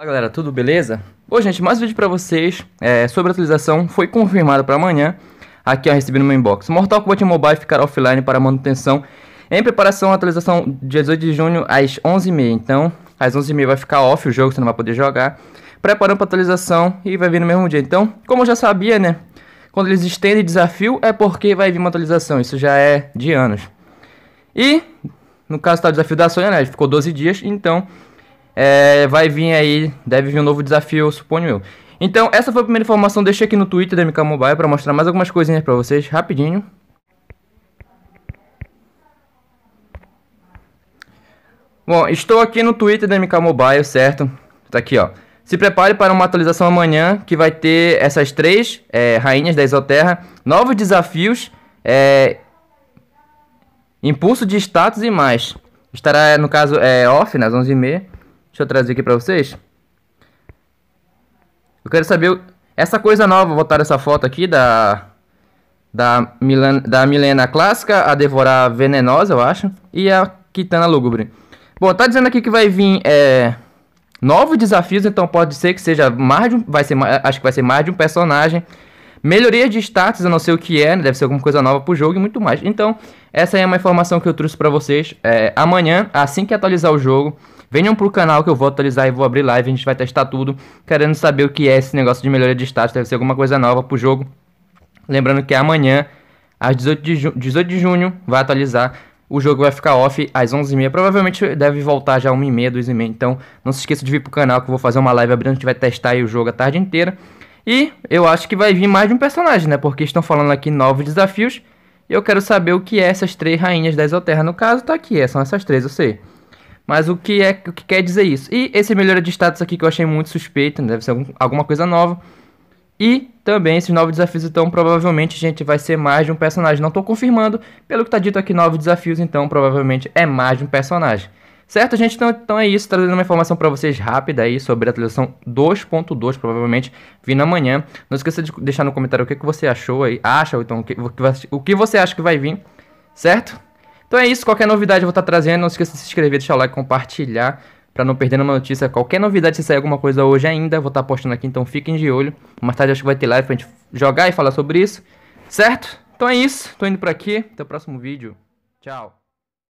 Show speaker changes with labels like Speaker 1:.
Speaker 1: Olá galera, tudo beleza? Bom gente, mais um vídeo pra vocês é, sobre a atualização, foi confirmado para amanhã Aqui ó, recebi no meu inbox Mortal Kombat Mobile ficará offline para manutenção Em preparação à atualização dia 18 de junho às 11h30 Então, às 11h30 vai ficar off o jogo, você não vai poder jogar Preparando pra atualização e vai vir no mesmo dia Então, como eu já sabia né, quando eles estendem desafio é porque vai vir uma atualização Isso já é de anos E, no caso tá o desafio da Sony né, ficou 12 dias, então é, vai vir aí, deve vir um novo desafio, eu suponho eu. Então, essa foi a primeira informação. Deixei aqui no Twitter da MK Mobile para mostrar mais algumas coisinhas para vocês, rapidinho. Bom, estou aqui no Twitter da MK Mobile, certo? Tá aqui, ó. Se prepare para uma atualização amanhã que vai ter essas três é, rainhas da Exoterra, novos desafios, é, impulso de status e mais. Estará, no caso, é, off, nas né, 11h30. Deixa eu trazer aqui pra vocês. Eu quero saber essa coisa nova, botaram essa foto aqui da da, Milan, da Milena clássica, a Devorar venenosa, eu acho, e a Kitana lúgubre. Bom, tá dizendo aqui que vai vir é, novos desafios, então pode ser que seja mais de um, vai ser acho que vai ser mais de um personagem. melhoria de status, eu não sei o que é, né, deve ser alguma coisa nova pro jogo e muito mais. Então, essa é uma informação que eu trouxe para vocês. É, amanhã, assim que atualizar o jogo, Venham pro canal que eu vou atualizar e vou abrir live, a gente vai testar tudo, querendo saber o que é esse negócio de melhoria de status, deve ser alguma coisa nova pro jogo. Lembrando que amanhã, às 18 de, ju 18 de junho, vai atualizar. O jogo vai ficar off às 11h30. Provavelmente deve voltar já 1h30, 2h30. Então não se esqueça de vir pro canal que eu vou fazer uma live abrindo. A gente vai testar o jogo a tarde inteira. E eu acho que vai vir mais de um personagem, né? Porque estão falando aqui novos desafios. E eu quero saber o que é essas três rainhas da Exoterra. No caso, tá aqui. É, são essas três, eu sei. Mas o que é o que quer dizer isso? E esse melhora de status aqui que eu achei muito suspeito, né? deve ser algum, alguma coisa nova. E também esses novos desafios, então provavelmente, a gente, vai ser mais de um personagem. Não estou confirmando, pelo que está dito aqui, novos desafios, então provavelmente é mais de um personagem. Certo, gente? Então, então é isso, trazendo uma informação para vocês rápida aí sobre a atualização 2.2, provavelmente vindo amanhã. Não esqueça de deixar no comentário o que, que você achou aí, acha, ou então o que, o que você acha que vai vir, certo? Então é isso, qualquer novidade eu vou estar tá trazendo. Não esqueça de se inscrever, deixar o like, compartilhar para não perder nenhuma notícia. Qualquer novidade, se sair alguma coisa hoje ainda, vou estar tá postando aqui, então fiquem de olho. Mais tarde acho que vai ter live pra gente jogar e falar sobre isso, certo? Então é isso, tô indo por aqui, até o próximo vídeo. Tchau.